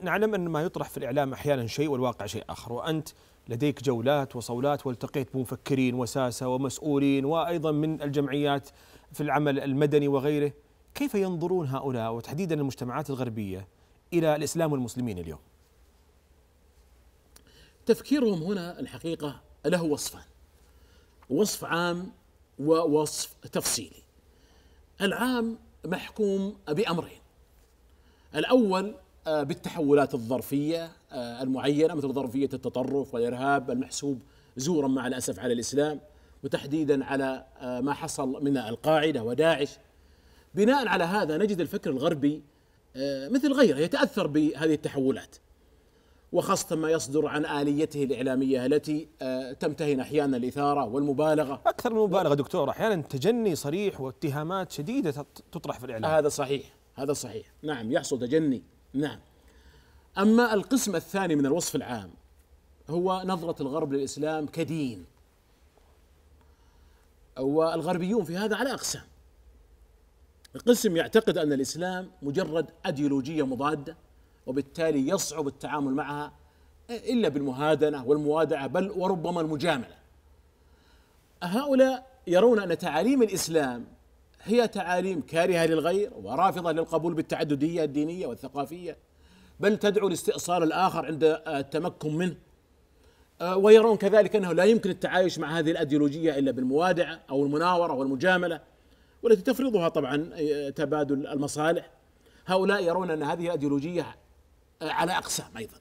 نعلم أن ما يطرح في الإعلام أحيانا شيء والواقع شيء آخر وأنت لديك جولات وصولات والتقيت بمفكرين وساسة ومسؤولين وأيضا من الجمعيات في العمل المدني وغيره كيف ينظرون هؤلاء وتحديدا المجتمعات الغربية إلى الإسلام والمسلمين اليوم تفكيرهم هنا الحقيقة له وصفان وصف عام ووصف تفصيلي العام محكوم بأمرين الأول آه، بالتحولات الظرفية آه، المعينة مثل ظرفية التطرف والإرهاب المحسوب زورا مع الأسف على الإسلام وتحديدا على آه، ما حصل من القاعدة وداعش بناء على هذا نجد الفكر الغربي مثل غيره يتأثر بهذه التحولات وخاصة ما يصدر عن آليته الإعلامية التي تمتهن أحيانا الإثارة والمبالغة أكثر من مبالغة دكتور أحيانا تجني صريح واتهامات شديدة تطرح في الإعلام هذا صحيح هذا صحيح نعم يحصل تجني نعم أما القسم الثاني من الوصف العام هو نظرة الغرب للإسلام كدين والغربيون في هذا على أقسام قسم يعتقد أن الإسلام مجرد أديولوجية مضادة وبالتالي يصعب التعامل معها إلا بالمهادنة والموادعة بل وربما المجاملة هؤلاء يرون أن تعاليم الإسلام هي تعاليم كارهه للغير ورافضه للقبول بالتعدديه الدينيه والثقافيه بل تدعو لاستئصال الاخر عند آه، التمكن منه آه، ويرون كذلك انه لا يمكن التعايش مع هذه الاديولوجيه الا بالموادعه او المناوره والمجامله والتي تفرضها طبعا آه، تبادل المصالح هؤلاء يرون ان هذه الاديولوجيه على اقسام ايضا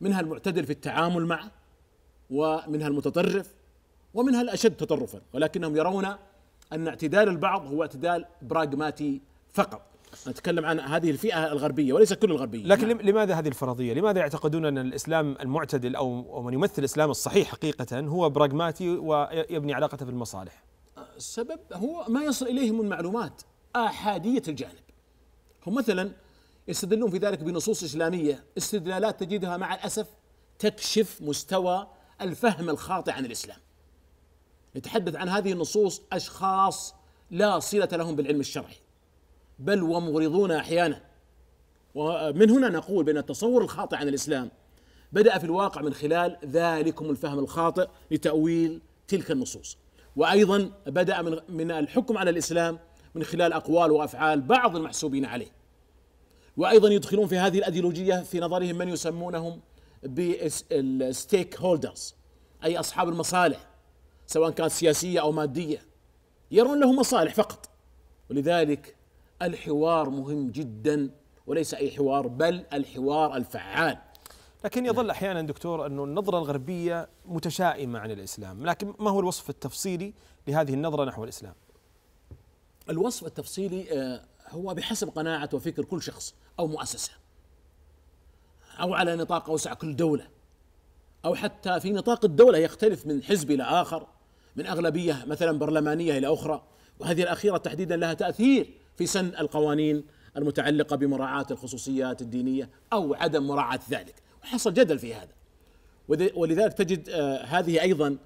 منها المعتدل في التعامل معه ومنها المتطرف ومنها الاشد تطرفا ولكنهم يرون أن اعتدال البعض هو اعتدال براغماتي فقط نتكلم عن هذه الفئة الغربية وليس كل الغربيين لكن نعم. لماذا هذه الفرضية؟ لماذا يعتقدون أن الإسلام المعتدل أو من يمثل الإسلام الصحيح حقيقة هو براغماتي ويبني علاقته بالمصالح؟ السبب هو ما يصل إليهم من معلومات آحادية الجانب هم مثلا يستدلون في ذلك بنصوص إسلامية استدلالات تجدها مع الأسف تكشف مستوى الفهم الخاطئ عن الإسلام يتحدث عن هذه النصوص أشخاص لا صلة لهم بالعلم الشرعي بل ومغرضون أحيانا ومن هنا نقول بأن التصور الخاطئ عن الإسلام بدأ في الواقع من خلال ذلكم الفهم الخاطئ لتأويل تلك النصوص وأيضا بدأ من, من الحكم على الإسلام من خلال أقوال وأفعال بعض المحسوبين عليه وأيضا يدخلون في هذه الأديولوجية في نظرهم من يسمونهم بالستيك هولدرز أي أصحاب المصالح سواء كانت سياسية أو مادية يرون له مصالح فقط ولذلك الحوار مهم جدا وليس أي حوار بل الحوار الفعال لكن يظل احيانا دكتور انه النظره الغربيه متشائمه عن الاسلام، لكن ما هو الوصف التفصيلي لهذه النظره نحو الاسلام؟ الوصف التفصيلي آه، هو بحسب قناعه وفكر كل شخص او مؤسسه او على نطاق اوسع كل دوله او حتى في نطاق الدوله يختلف من حزب الى اخر من اغلبيه مثلا برلمانيه الى اخرى وهذه الاخيره تحديدا لها تاثير في سن القوانين المتعلقه بمراعاه الخصوصيات الدينيه او عدم مراعاه ذلك وحصل جدل في هذا ولذلك تجد آه، هذه ايضا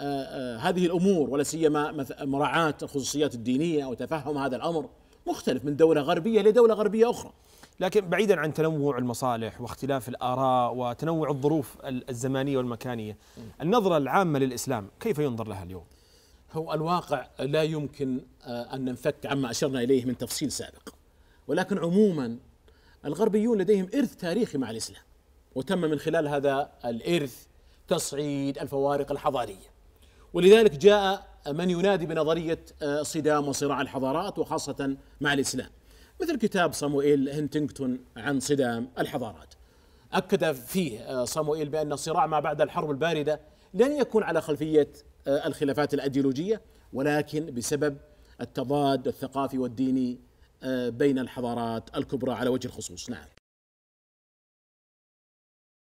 آه، آه، هذه الامور ولا سيما مراعاه الخصوصيات الدينيه وتفهم هذا الامر مختلف من دولة غربية لدولة غربية أخرى لكن بعيدا عن تنوع المصالح واختلاف الآراء وتنوع الظروف الزمانية والمكانية النظرة العامة للإسلام كيف ينظر لها اليوم؟ هو الواقع لا يمكن آه، أن ننفك عما أشرنا إليه من تفصيل سابق ولكن عموما الغربيون لديهم إرث تاريخي مع الإسلام وتم من خلال هذا الإرث تصعيد الفوارق الحضارية ولذلك جاء من ينادي بنظرية آه، صدام وصراع الحضارات وخاصة مع الإسلام مثل كتاب صموئيل هنتنغتون عن صدام الحضارات أكد فيه آه، صموئيل بأن الصراع ما بعد الحرب الباردة لن يكون على خلفية آه، الخلافات الأيديولوجية ولكن بسبب التضاد الثقافي والديني بين الحضارات الكبرى على وجه الخصوص نعم